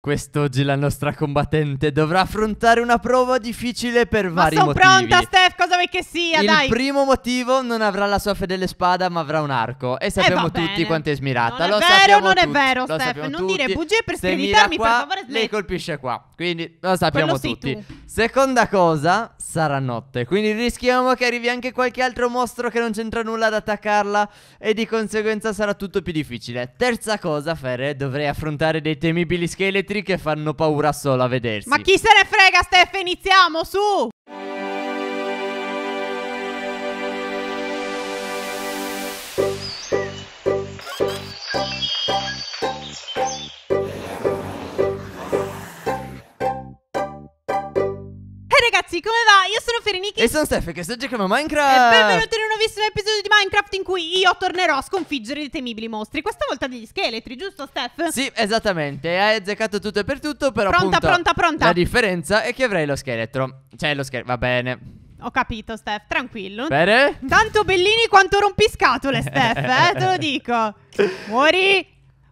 Quest'oggi la nostra combattente dovrà affrontare una prova difficile per ma vari motivi. Ma sono pronta, Steph, cosa vuoi che sia, Il dai! Il primo motivo non avrà la sua fedele spada, ma avrà un arco. E eh, sappiamo eh, tutti quanto è smirata. Non lo è vero, non tutti. è vero, lo Steph. Non tutti. dire bugie per screditarmi, per favore. Smetti. Lei colpisce qua, quindi lo sappiamo Quello tutti. Seconda cosa, sarà notte. Quindi rischiamo che arrivi anche qualche altro mostro che non c'entra nulla ad attaccarla. E di conseguenza sarà tutto più difficile. Terza cosa, Ferre, dovrei affrontare dei temibili scheletri scheletri che fanno paura solo a vedersi. Ma chi se ne frega, Steph? Iniziamo, su! ragazzi, come va? Io sono Fereniki E sono Steph che sto giocando a Minecraft E benvenuti in un nuovissimo episodio di Minecraft in cui io tornerò a sconfiggere i temibili mostri Questa volta degli scheletri, giusto Steph? Sì, esattamente, hai azzeccato tutto e per tutto Però pronta, appunto, pronta, pronta. la differenza è che avrei lo scheletro Cioè lo scheletro, va bene ho capito, Steph, tranquillo. Bene? Tanto bellini quanto rompiscatole, Steph, eh, te lo dico. Muori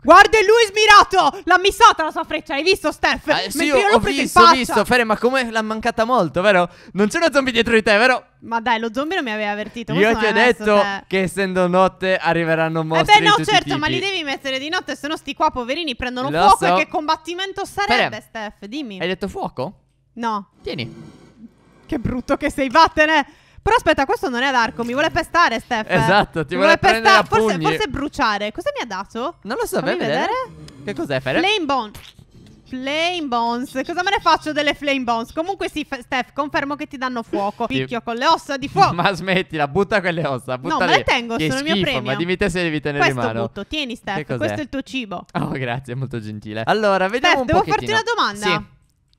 Guarda, e lui smirato! L'ha missata la sua freccia, hai visto, Steph? Eh, sì, Mentre io l'ho presa in Ho visto, Fere, ma come l'ha mancata molto, vero? Non c'è uno zombie dietro di te, vero? Ma dai, lo zombie non mi aveva avvertito. Io ti ho detto te. Cioè. che essendo notte arriveranno eh mostri. Eh beh, no, certo, tipi. ma li devi mettere di notte, se no sti qua poverini prendono lo fuoco. So. E che combattimento sarebbe, Fere, Steph? Dimmi. Hai detto fuoco? No. Tieni. Che brutto che sei, vattene. Però aspetta, questo non è ad arco, mi vuole pestare, Steph. Esatto, ti mi vuole, pestare. Forse, forse, bruciare. Cosa mi ha dato? Non lo so, Fammi vedere. vedere. Che cos'è, Fere? Flame Bone. Flame Bones. Cosa me ne faccio delle Flame Bones? Comunque sì, Steph, confermo che ti danno fuoco. Picchio con le ossa di fuoco. ma smettila, butta quelle ossa. Butta no, lì. me le tengo, che sono il mio premio. Ma dimmi te se devi tenere Questo in mano. Butto. Tieni, Steph, questo è il tuo cibo. Oh, grazie, molto gentile. Allora, vediamo Steph, un devo pochettino. farti una domanda.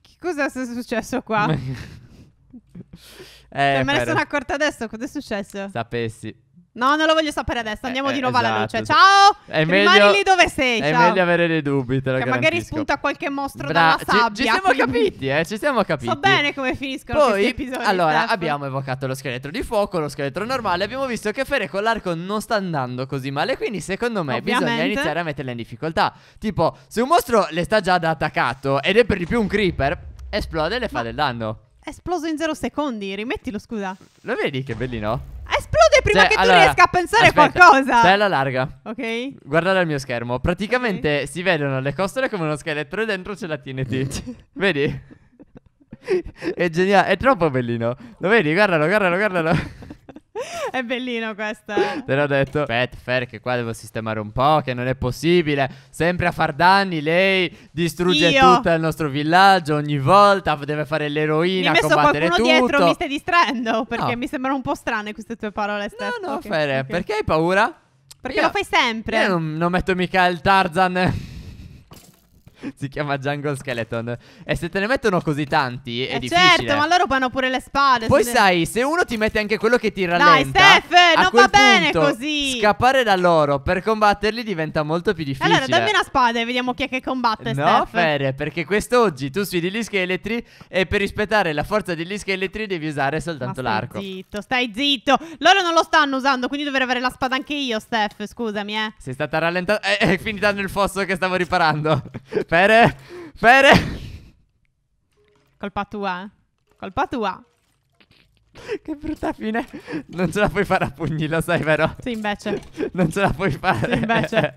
Sì. Che cosa è successo qua? Eh, cioè, me ne sono accorta adesso. Cosa è successo? Sapessi. No, non lo voglio sapere adesso. Eh, andiamo eh, di nuovo esatto. alla luce. Esatto, ciao! Esatto. È Rimani lì dove sei. Ciao. È meglio avere dei dubbi. Te lo che cioè, garantisco. magari spunta qualche mostro Bra- dalla sabbia. Ci, ci siamo quindi... capiti, eh? Ci siamo capiti. So bene come finiscono Poi, questi episodi. Allora, Steph. abbiamo evocato lo scheletro di fuoco, lo scheletro normale. Abbiamo visto che Fere con l'arco non sta andando così male. Quindi, secondo me, Ovviamente. bisogna iniziare a metterla in difficoltà. Tipo, se un mostro le sta già da attaccato ed è per di più un creeper, esplode e le fa Ma... del danno esploso in zero secondi, rimettilo scusa. Lo vedi che bellino? Esplode prima cioè, che allora, tu riesca a pensare aspetta, qualcosa. Bella larga. Ok. Guardate il mio schermo. Praticamente okay. si vedono le costole come uno scheletro e dentro c'è la TNT. vedi? è geniale, è troppo bellino. Lo vedi? Guardalo, guardalo, guardalo. È bellino questo. Te l'ho detto. Aspetta, Fer, che qua devo sistemare un po', che non è possibile. Sempre a far danni, lei distrugge Io. tutto il nostro villaggio ogni volta, deve fare l'eroina, combattere tutto. Mi messo dietro, mi stai distraendo. perché no. mi sembrano un po' strane queste tue parole, Steph. No, no, okay, Fer, okay. perché hai paura? Perché io, lo fai sempre. Io non, non metto mica il Tarzan si chiama Jungle Skeleton. E se te ne mettono così tanti è eh certo, difficile. Certo, ma loro fanno pure le spade. Poi se sai, se uno ti mette anche quello che ti rallenta. Dai, Steph, non va bene così. Scappare da loro per combatterli diventa molto più difficile. Allora, dammi una spada e vediamo chi è che combatte, no, Steph. No, perché quest'oggi tu sfidi gli scheletri e per rispettare la forza degli scheletri devi usare soltanto l'arco. Stai zitto, stai zitto. Loro non lo stanno usando, quindi dovrei avere la spada anche io, Steph, scusami, eh. Sei stata rallentata. Eh, è finita nel fosso che stavo riparando. Fere! Fere! Colpa tua. Eh. Colpa tua. Che brutta fine. Non ce la puoi fare a pugni, lo sai, vero? Sì, invece. Non ce la puoi fare. Sì, invece.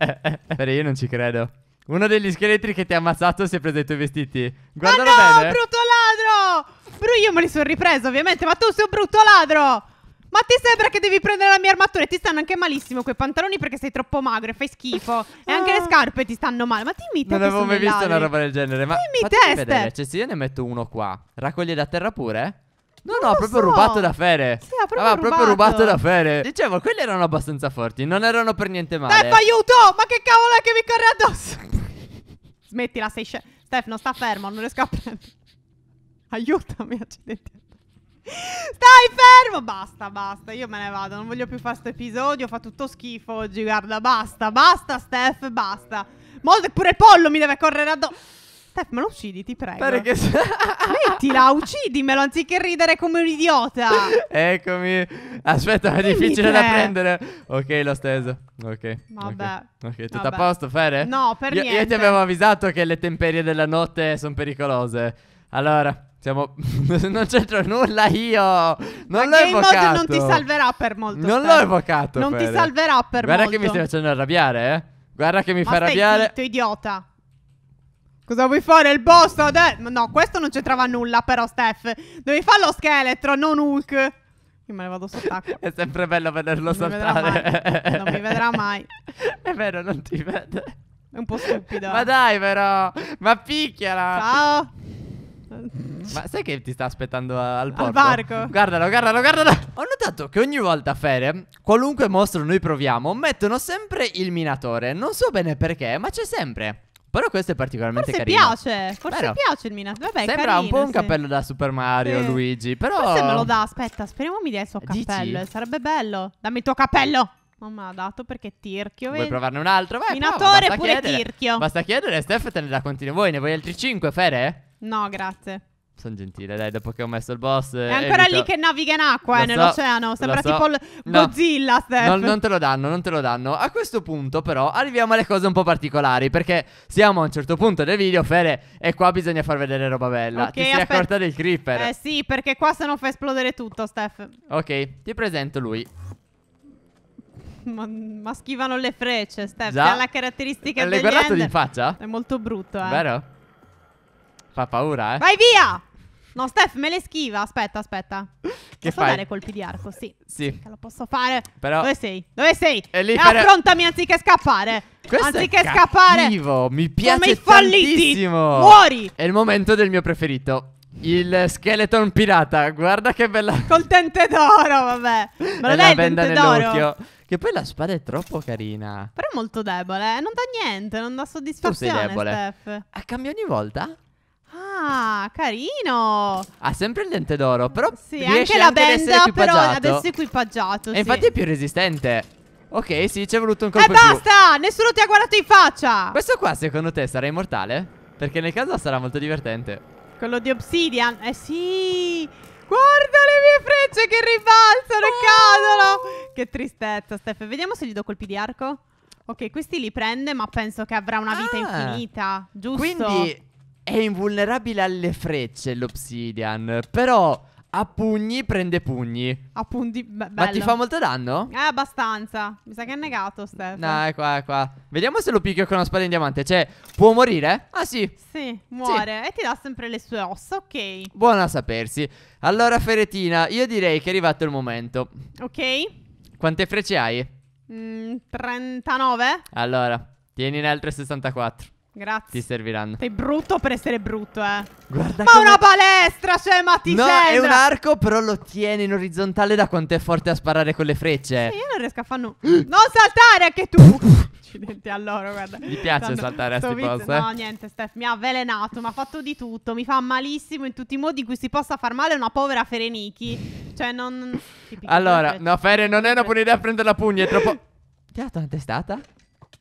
Fere, io non ci credo. Uno degli scheletri che ti ha ammazzato si è preso i tuoi vestiti. Guardalo ma no, bene. brutto ladro! Bru, io me li sono ripreso, ovviamente, ma tu sei un brutto ladro! Ma ti sembra che devi prendere la mia armatura? E ti stanno anche malissimo quei pantaloni perché sei troppo magro e fai schifo. E anche le ah. scarpe ti stanno male. Ma dimmi te. Non avevo mai visto una roba del genere. Ma dimmi te. vedere. Cioè, se io ne metto uno qua, raccoglie da terra pure? No, non no, proprio so. rubato da Fere. Sì, ha proprio, ah, rubato. proprio rubato da Fere. Dicevo, quelli erano abbastanza forti. Non erano per niente male. Steph, aiuto! Ma che cavolo è che mi corre addosso? Smettila, sei scemo. Steph, non sta fermo, non riesco a prendere. Aiutami, accidenti. Stai fermo! Basta, basta, io me ne vado, non voglio più fare questo episodio, fa tutto schifo oggi, guarda, basta, basta Steph, basta. Molto pure il Pollo mi deve correre addosso. Steph, me lo uccidi, ti prego. Pare Mettila, uccidimelo anziché ridere come un idiota. Eccomi. Aspetta, è difficile da prendere. Ok, l'ho steso. Ok. Vabbè. Ok, okay. tutto Vabbè. a posto, Fere? No, per io, niente. Io ti avevo avvisato che le temperie della notte sono pericolose. Allora, siamo... non c'entro nulla io. Non l'ho evocato. Game Mode non ti salverà per molto. Non l'ho evocato. Non Fede. ti salverà per Guarda molto. Guarda che mi stai facendo arrabbiare, eh. Guarda che mi Ma fa arrabbiare. Zitto, idiota. Cosa vuoi fare? Il boss? No, questo non c'entrava nulla, però, Steph. Devi fare lo scheletro, non Hulk. Io me ne vado sott'acqua. È sempre bello vederlo non saltare. non mi vedrà mai. È vero, non ti vede. È un po' stupido. Ma dai, però. Ma picchiala. Ciao. Ma sai che ti sta aspettando al porto? Al barco. Guardalo, guardalo, guardalo. Ho notato che ogni volta Fere, qualunque mostro noi proviamo, mettono sempre il minatore. Non so bene perché, ma c'è sempre. Però questo è particolarmente forse carino. Forse piace, forse però, piace il Minat. Vabbè, sembra carino, un po' un sì. cappello da Super Mario, sì. Luigi, però... Forse me lo dà, aspetta, speriamo mi dia il suo cappello, Dici? Eh, sarebbe bello. Dammi il tuo cappello! Non me l'ha dato perché è tirchio, Vuoi vedi? provarne un altro? Vai, Minatore prova, pure chiedere. tirchio. Basta chiedere, Steph te ne dà continuo. Voi ne vuoi altri 5, Fere? No, grazie. Sono gentile, dai, dopo che ho messo il boss. È eh, ancora evito. lì che naviga in acqua, eh, so, nell'oceano. Sembra so. tipo l- no. Steph. Non, non te lo danno, non te lo danno. A questo punto, però, arriviamo alle cose un po' particolari. Perché siamo a un certo punto del video, Fere, e qua bisogna far vedere roba bella. Okay, ti sei aspet- accorta del creeper? Eh sì, perché qua se no fa esplodere tutto, Steph. Ok, ti presento lui. Ma, ma schivano le frecce, Steph. Già. Ha la caratteristica L'hai guardato di faccia? È molto brutto, eh. Vero? Fa paura, eh? Vai via! No, Steph me le schiva. Aspetta, aspetta. Che posso fai? dare colpi di arco? Sì. Sì. Che lo posso fare. Però... Dove sei? Dove sei? E lì e per... affrontami anziché scappare. Questo anziché è scappare. Cattivo. Mi piace Come i falliti. Muori. È il momento del mio preferito. Il skeleton pirata. Guarda che bella. Col tente d'oro, vabbè. Ma non è, è il tente d'oro. Che poi la spada è troppo carina. Però è molto debole. Eh. Non dà niente. Non dà soddisfazione. Tu sei debole. Steph. Ah, cambia ogni volta? Ah, carino. Ha sempre il dente d'oro, però sì, anche la anche benda, ad però adesso è equipaggiato. E sì. infatti è più resistente. Ok, sì, ci è voluto un colpo E basta, più. nessuno ti ha guardato in faccia. Questo qua, secondo te, sarà immortale? Perché nel caso sarà molto divertente. Quello di Obsidian, eh sì. Guarda le mie frecce che ribalzano e oh! cadono. Che tristezza, Steph. Vediamo se gli do colpi di arco. Ok, questi li prende, ma penso che avrà una vita ah. infinita, giusto? Quindi è invulnerabile alle frecce l'Obsidian, però a pugni prende pugni. A pugni, be- Ma ti fa molto danno? Eh, abbastanza. Mi sa che è negato, Stefano. No, è qua, è qua. Vediamo se lo picchio con una spada in diamante. Cioè, può morire? Ah, sì. Sì, muore. Sì. E ti dà sempre le sue ossa, ok. Buona a sapersi. Allora, Feretina, io direi che è arrivato il momento. Ok. Quante frecce hai? Mm, 39. Allora, tieni ne altre 64. Grazie. Ti serviranno. Sei brutto per essere brutto, eh. Guarda ma come... una palestra, cioè, ma ti No, sembra. è un arco, però lo tiene in orizzontale da quanto è forte a sparare con le frecce. Sì, io non riesco a fare nulla. non saltare anche tu. Accidenti a loro, guarda. Mi piace Tanto, saltare a sti post. No, niente, Steph, mi ha avvelenato, mi ha fatto di tutto. Mi fa malissimo in tutti i modi in cui si possa far male una povera Fereniki. Cioè, non... Allora, no, Fere, non è una buona idea prenderla a pugni, è troppo... ti ha dato una testata?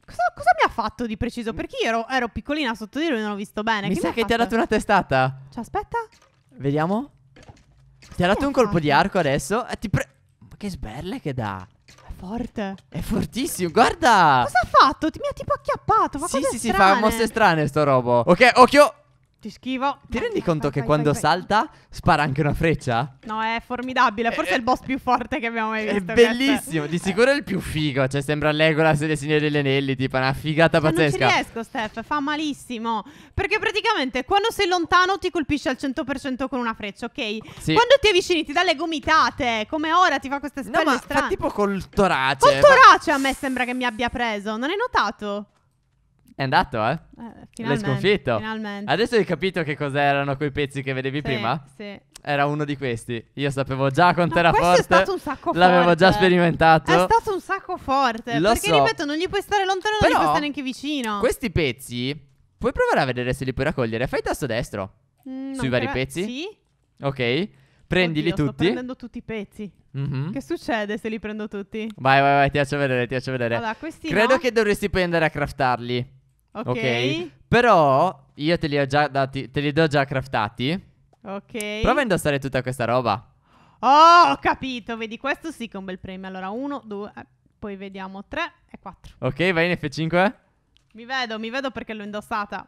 Cosa, cosa fatto di preciso? Mm. Perché io ero, ero piccolina sotto di lui e non ho visto bene. Mi che sa mi che ti ha dato una testata. Cioè, aspetta. Vediamo. Ti ha dato un colpo di arco adesso. Eh, ti pre... Ma che sberle che dà. È forte. È fortissimo, guarda. Cosa ha fatto? Ti, mi ha tipo acchiappato. Fa sì, sì, strane. sì, fa mosse strane sto robo. Ok, occhio. Ti schivo. Ti rendi conto vai, che vai, quando vai, salta spara anche una freccia? No, è formidabile. Forse eh, è il boss più forte che abbiamo mai visto. È bellissimo. Di sicuro è il più figo. Cioè, sembra Legolas del Signore degli Anelli. Tipo, una figata Ma cioè, pazzesca. Non ci riesco, Steph. Fa malissimo. Perché praticamente quando sei lontano ti colpisce al 100% con una freccia, ok? Sì. Quando ti avvicini ti dà le gomitate. Come ora ti fa queste spelle no, ma strane. Fa tipo col torace. Col torace fa... a me sembra che mi abbia preso. Non hai notato? È andato, eh? eh L'hai sconfitto. Finalmente. Adesso hai capito che cos'erano quei pezzi che vedevi sì, prima? Sì. Era uno di questi. Io sapevo già con no, Terraforte. è stato un sacco forte. L'avevo già sperimentato. È stato un sacco forte. Lo perché, so. ripeto, non gli puoi stare lontano, Però, non gli puoi stare neanche vicino. Questi pezzi, puoi provare a vedere se li puoi raccogliere. Fai il tasto destro. Mm, sui vari pezzi? Sì. Ok. Prendili Oddio, tutti. Sto prendendo tutti i pezzi. Mm-hmm. Che succede se li prendo tutti? Vai, vai, vai, ti faccio vedere, ti faccio vedere. Allora, Credo no. che dovresti poi andare a craftarli. Ok. okay. Però io te li ho già dati, te li do già craftati. Ok. Prova a indossare tutta questa roba. Oh, ho capito. Vedi, questo sì che è un bel premio. Allora, uno, due, eh, poi vediamo tre e quattro. Ok, vai in F5. Mi vedo, mi vedo perché l'ho indossata.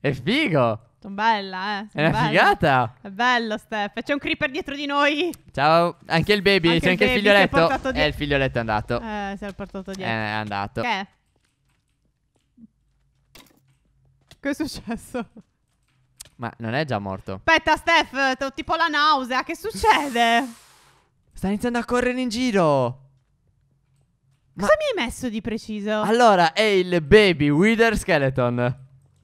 È figo. Sono bella, eh. Sono è una bella. figata. È bello, Steph. C'è un creeper dietro di noi. Ciao. Anche il baby. Anche C'è il anche il figlioletto. Eh, il figlioletto è andato. Eh, si è portato dietro. Eh, è andato. Che? Che è successo? Ma non è già morto. Aspetta, Steph, ho tipo la nausea. Che succede? Sta iniziando a correre in giro. Ma... Cosa mi hai messo di preciso? Allora, è il baby Wither Skeleton.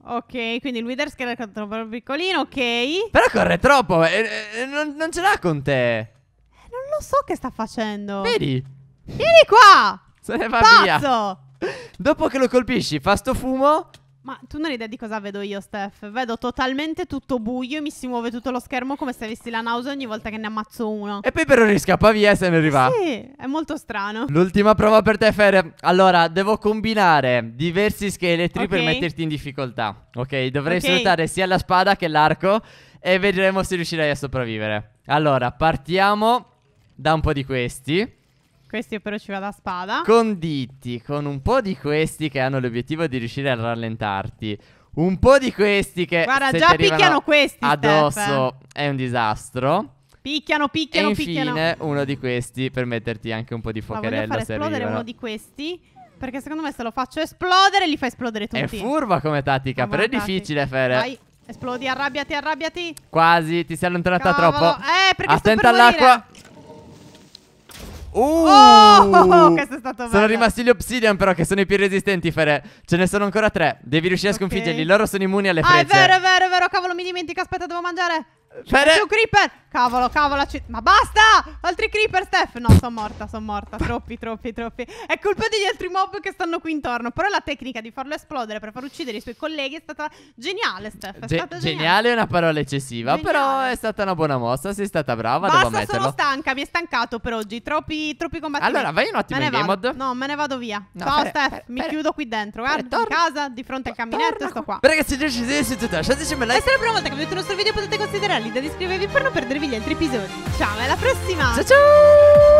Ok, quindi il Wither Skeleton è proprio piccolino, ok. Però corre troppo, eh, eh, non, non, ce l'ha con te. Eh, non lo so che sta facendo. Vedi? Vieni qua! Se ne va Pazzo! via. Dopo che lo colpisci, fa sto fumo ma tu non hai idea di cosa vedo io, Steph. Vedo totalmente tutto buio e mi si muove tutto lo schermo come se avessi la nausea ogni volta che ne ammazzo uno. E poi però riscappa via e se ne arriva. Sì, è molto strano. L'ultima prova per te, Fer. Allora, devo combinare diversi scheletri okay. per metterti in difficoltà. Ok, dovrei okay. sfruttare sia la spada che l'arco e vedremo se riuscirai a sopravvivere. Allora, partiamo da un po' di questi. Questi però ci va da spada. Conditi con un po' di questi che hanno l'obiettivo di riuscire a rallentarti. Un po' di questi che. Guarda, già picchiano questi. Addosso Steph. è un disastro. Picchiano, picchiano, picchiano. e infine, picchiano. uno di questi per metterti anche un po' di fuocherello. Ma voglio far esplodere arrivano. uno di questi. Perché secondo me se lo faccio esplodere li fa esplodere tutti. È furba come tattica, Mamma però è difficile, Fere. Vai, esplodi, arrabbiati, arrabbiati. Quasi, ti sei allontanata Cavolo. troppo. Eh, perché Attenta all'acqua. Oh, oh, questo è stato bello. Sono rimasti gli Obsidian, però, che sono i più resistenti, Fere. Ce ne sono ancora tre. Devi riuscire a sconfiggerli. Okay. Loro sono immuni alle frecce. Ah, è vero, è vero, è vero. Cavolo, mi dimentico. Aspetta, devo mangiare. Fede. Più creeper. Cavolo, cavolo. Ma basta. Altri creeper, Steph. No, sono morta, sono morta. Troppi, troppi, troppi. È colpa degli altri mob che stanno qui intorno. Però la tecnica di farlo esplodere per far uccidere i suoi colleghi è stata geniale, Steph. È Ge stata geniale. geniale è una parola eccessiva. Geniale. Però è stata una buona mossa. Sei stata brava. Basta, devo ammetterlo. sono stanca. Mi è stancato per oggi. Troppi, troppi combattimenti. Allora, vai un attimo in game vado. No, me ne vado via. No, Ciao, fere, Steph. Fere, mi fere. chiudo qui dentro. Guarda, eh. in casa, di fronte al camminetto. Sto qua. Ragazzi, già ci siete. Lasciateci un like. E se è la prima volta che vedete il nostro video potete considerare Galli, da iscrivervi per non perdervi gli altri episodi. Ciao, alla prossima! Ciao ciao!